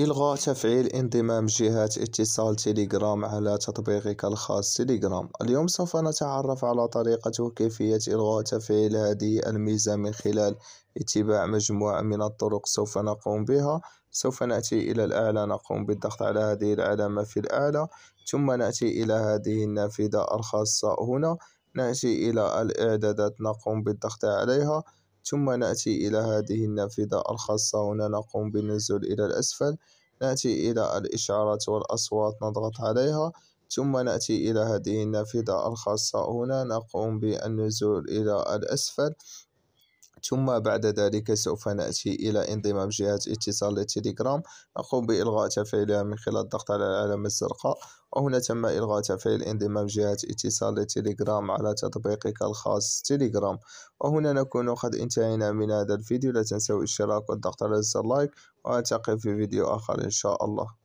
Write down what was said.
إلغاء تفعيل انضمام جهة اتصال تيليجرام على تطبيقك الخاص تيليجرام اليوم سوف نتعرف على طريقة وكيفية إلغاء تفعيل هذه الميزة من خلال اتباع مجموعة من الطرق سوف نقوم بها سوف نأتي إلى الأعلى نقوم بالضغط على هذه العلامة في الأعلى ثم نأتي إلى هذه النافذة الخاصة هنا نأتي إلى الإعدادات نقوم بالضغط عليها ثم نأتي إلى هذه النافذة الخاصة هنا نقوم بالنزول إلى الأسفل نأتي إلى الإشعارات والأصوات نضغط عليها ثم نأتي إلى هذه النافذة الخاصة هنا نقوم بالنزول إلى الأسفل ثم بعد ذلك سوف نأتي إلى انضمام جهاز اتصال للتليجرام نقوم بإلغاء تفعيلها من خلال الضغط على العلامة الزرقاء وهنا تم إلغاء تفعيل انضمام جهاز اتصال للتليجرام على تطبيقك الخاص تليجرام وهنا نكون قد انتهينا من هذا الفيديو لا تنسوا الاشتراك والضغط على زر لايك وألتقي في فيديو آخر إن شاء الله